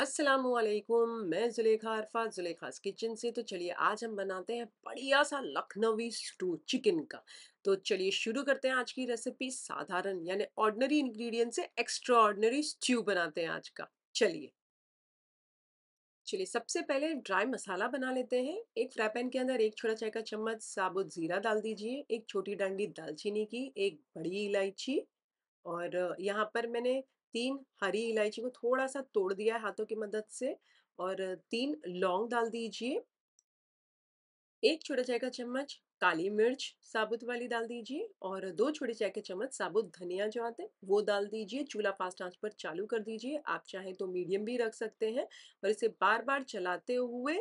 असलकुम मैं जुलेखा अरफा जुलेखास किचन से तो चलिए आज हम बनाते हैं बढ़िया सा लखनवी स्टू चिकन का तो चलिए शुरू करते हैं आज की रेसिपी साधारण यानी ऑर्डनरी इंग्रेडिएंट से एक्स्ट्रा ऑर्डनरी स्ट्यू बनाते हैं आज का चलिए चलिए सबसे पहले ड्राई मसाला बना लेते हैं एक फ्राई पैन के अंदर एक छोटा चाय का चम्मच साबुत ज़ीरा डाल दीजिए एक छोटी डांडी दालचीनी की एक बड़ी इलायची और यहाँ पर मैंने तीन हरी इलायची को थोड़ा सा तोड़ दिया है हाथों की मदद से और तीन लौंग डाल दीजिए एक छोटा चाय का चम्मच काली मिर्च साबुत वाली डाल दीजिए और दो छोटे चाय के चम्मच साबुत धनिया जो आते हैं वो डाल दीजिए चूल्हा फास्ट आंच पर चालू कर दीजिए आप चाहे तो मीडियम भी रख सकते हैं और इसे बार बार चलाते हुए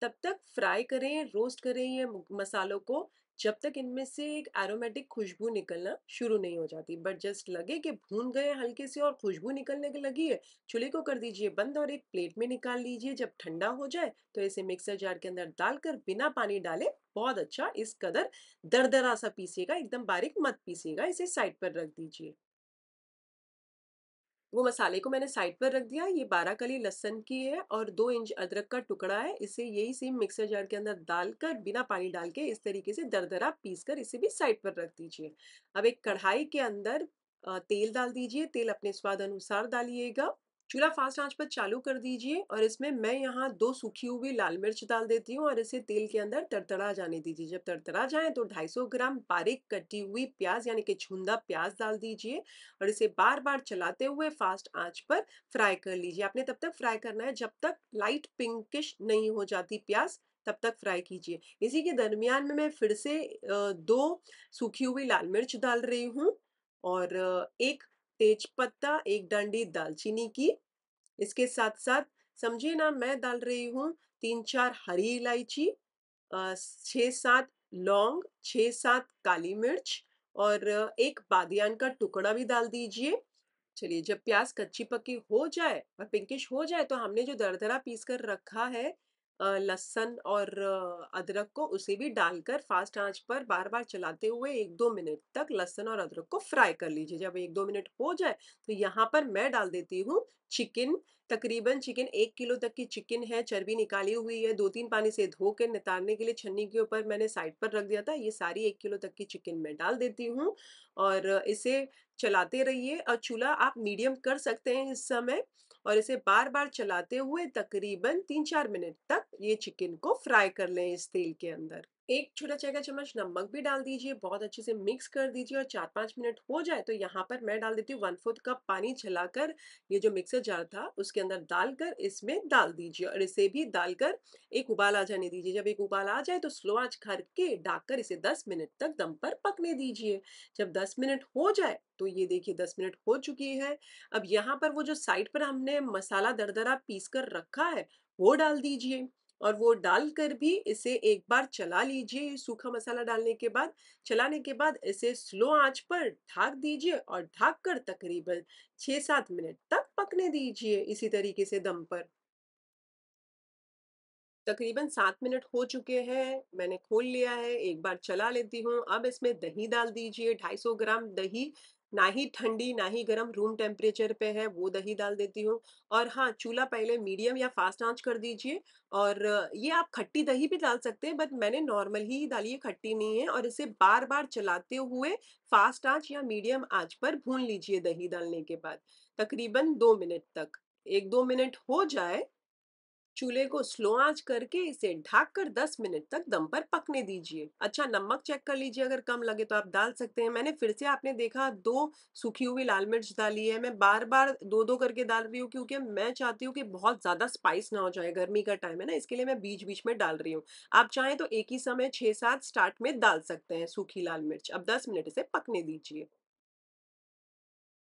तब तक फ्राई करें रोस्ट करें ये मसालों को जब तक इनमें से एक एरोमेटिक खुशबू निकलना शुरू नहीं हो जाती बट जस्ट लगे कि भून गए हल्के से और खुशबू निकलने के लगी है चूल्हे को कर दीजिए बंद और एक प्लेट में निकाल लीजिए जब ठंडा हो जाए तो इसे मिक्सर जार के अंदर डालकर बिना पानी डाले बहुत अच्छा इस कदर दरदरा सा पीसिएगा एकदम बारीक मत पीसिएगा इसे साइड पर रख दीजिए वो मसाले को मैंने साइड पर रख दिया ये बारह कली लहसन की है और दो इंच अदरक का टुकड़ा है इसे यही सेम मिक्सर जार के अंदर डालकर बिना पानी डाल के इस तरीके से दरदरा पीस कर इसे भी साइड पर रख दीजिए अब एक कढ़ाई के अंदर तेल डाल दीजिए तेल अपने स्वाद अनुसार डालिएगा चूल्हा फास्ट आंच पर चालू कर दीजिए और इसमें मैं यहाँ दो सूखी हुई लाल मिर्च डाल देती हूँ और इसे तेल के अंदर तड़तड़ा जाने दीजिए जब तड़तड़ा जाए तो 250 ग्राम बारीक कटी हुई प्याज यानी कि छुंदा प्याज डाल दीजिए और इसे बार बार चलाते हुए फास्ट आंच पर फ्राई कर लीजिए आपने तब तक फ्राई करना है जब तक लाइट पिंकिश नहीं हो जाती प्याज तब तक फ्राई कीजिए इसी के दरमियान में मैं फिर से दो सूखी हुई लाल मिर्च डाल रही हूँ और एक तेज पत्ता एक डंडी दालचीनी की इसके साथ साथ समझिए ना मैं डाल रही हूँ तीन चार हरी इलायची छः सात लौंग छः सात काली मिर्च और एक बादियान का टुकड़ा भी डाल दीजिए चलिए जब प्याज कच्ची पक्की हो जाए और पिंकिश हो जाए तो हमने जो दरदरा पीस कर रखा है लहसन और अदरक को उसे भी डालकर फास्ट आंच पर बार बार चलाते हुए एक दो मिनट तक लहसन और अदरक को फ्राई कर लीजिए जब एक दो मिनट हो जाए तो यहाँ पर मैं डाल देती हूँ चिकन तकरीबन चिकन एक किलो तक की चिकन है चर्बी निकाली हुई है दो तीन पानी से धो के नितारने के लिए छन्नी के ऊपर मैंने साइड पर रख दिया था ये सारी एक किलो तक की चिकन मैं डाल देती हूँ और इसे चलाते रहिए और चूल्हा आप मीडियम कर सकते हैं इस समय और इसे बार बार चलाते हुए तकरीबन तीन चार मिनट तक ये चिकन को फ्राई कर लें इस तेल के अंदर एक छोटा चाय का चम्मच नमक भी डाल दीजिए बहुत अच्छे से मिक्स कर दीजिए और चार पाँच मिनट हो जाए तो यहाँ पर मैं डाल देती हूँ वन फोर्थ कप पानी छलाकर ये जो मिक्सर जार था उसके अंदर डालकर इसमें डाल दीजिए और इसे भी डालकर एक उबाल आ जाने दीजिए जब एक उबाल आ जाए तो स्लो आँच करके डाक कर इसे दस मिनट तक दम पर पकने दीजिए जब दस मिनट हो जाए तो ये देखिए दस मिनट हो चुकी है अब यहाँ पर वो जो साइड पर हमने मसाला दरदरा पीस कर रखा है वो डाल दीजिए और वो डालकर भी इसे एक बार चला लीजिए सूखा मसाला डालने के बाद चलाने के बाद इसे स्लो आंच पर ढाक दीजिए और ढाक कर तकरीबन छह सात मिनट तक पकने दीजिए इसी तरीके से दम पर तकरीबन सात मिनट हो चुके हैं मैंने खोल लिया है एक बार चला लेती हूँ अब इसमें दही डाल दीजिए ढाई सौ ग्राम दही ना ही ठंडी ना ही गर्म रूम टेम्परेचर पे है वो दही डाल देती हूँ और हाँ चूल्हा पहले मीडियम या फास्ट आंच कर दीजिए और ये आप खट्टी दही भी डाल सकते हैं बट मैंने नॉर्मल ही डाली है खट्टी नहीं है और इसे बार बार चलाते हुए फास्ट आंच या मीडियम आंच पर भून लीजिए दही डालने के बाद तकरीबन दो मिनट तक एक दो मिनट हो जाए चूल्हे को स्लो आंच करके इसे ढाक कर 10 मिनट तक दम पर पकने दीजिए अच्छा नमक चेक कर लीजिए अगर कम लगे तो आप डाल सकते हैं मैंने फिर से आपने देखा दो सूखी हुई लाल मिर्च डाली है मैं बार बार दो दो करके डाल रही हूँ क्योंकि मैं चाहती हूँ कि बहुत ज़्यादा स्पाइस ना हो जाए गर्मी का टाइम है ना इसके लिए मैं बीच बीच में डाल रही हूँ आप चाहें तो एक ही समय छह सात स्टार्ट में डाल सकते हैं सूखी लाल मिर्च अब दस मिनट इसे पकने दीजिए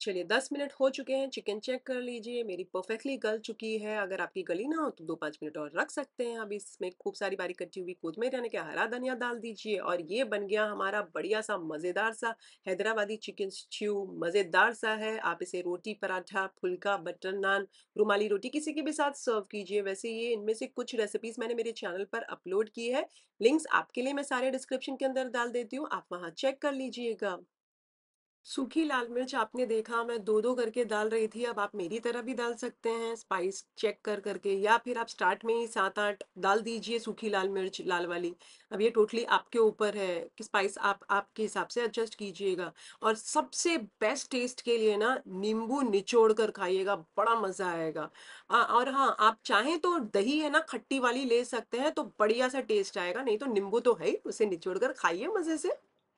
चलिए दस मिनट हो चुके हैं चिकन चेक कर लीजिए मेरी परफेक्टली गल चुकी है अगर आपकी गली ना हो तो दो पाँच मिनट और रख सकते हैं अब इसमें खूब सारी बारी कटी हुई में यानी के हरा धनिया डाल दीजिए और ये बन गया हमारा बढ़िया सा मज़ेदार सा हैदराबादी चिकन स्ट्यू मज़ेदार सा है आप इसे रोटी पराठा फुल्का बटर नान रुमाली रोटी किसी के भी साथ सर्व कीजिए वैसे ये इनमें से कुछ रेसिपीज़ मैंने मेरे चैनल पर अपलोड की है लिंक्स आपके लिए मैं सारे डिस्क्रिप्शन के अंदर डाल देती हूँ आप वहाँ चेक कर लीजिएगा सूखी लाल मिर्च आपने देखा मैं दो दो करके डाल रही थी अब आप मेरी तरह भी डाल सकते हैं स्पाइस चेक कर करके या फिर आप स्टार्ट में ही सात आठ डाल दीजिए सूखी लाल मिर्च लाल वाली अब ये टोटली आपके ऊपर है कि स्पाइस आप आपके हिसाब से एडजस्ट कीजिएगा और सबसे बेस्ट टेस्ट के लिए ना नींबू निचोड़ कर खाइएगा बड़ा मज़ा आएगा आ, और हाँ आप चाहें तो दही है ना खट्टी वाली ले सकते हैं तो बढ़िया सा टेस्ट आएगा नहीं तो नींबू तो है ही उसे निचोड़ कर खाइए मज़े से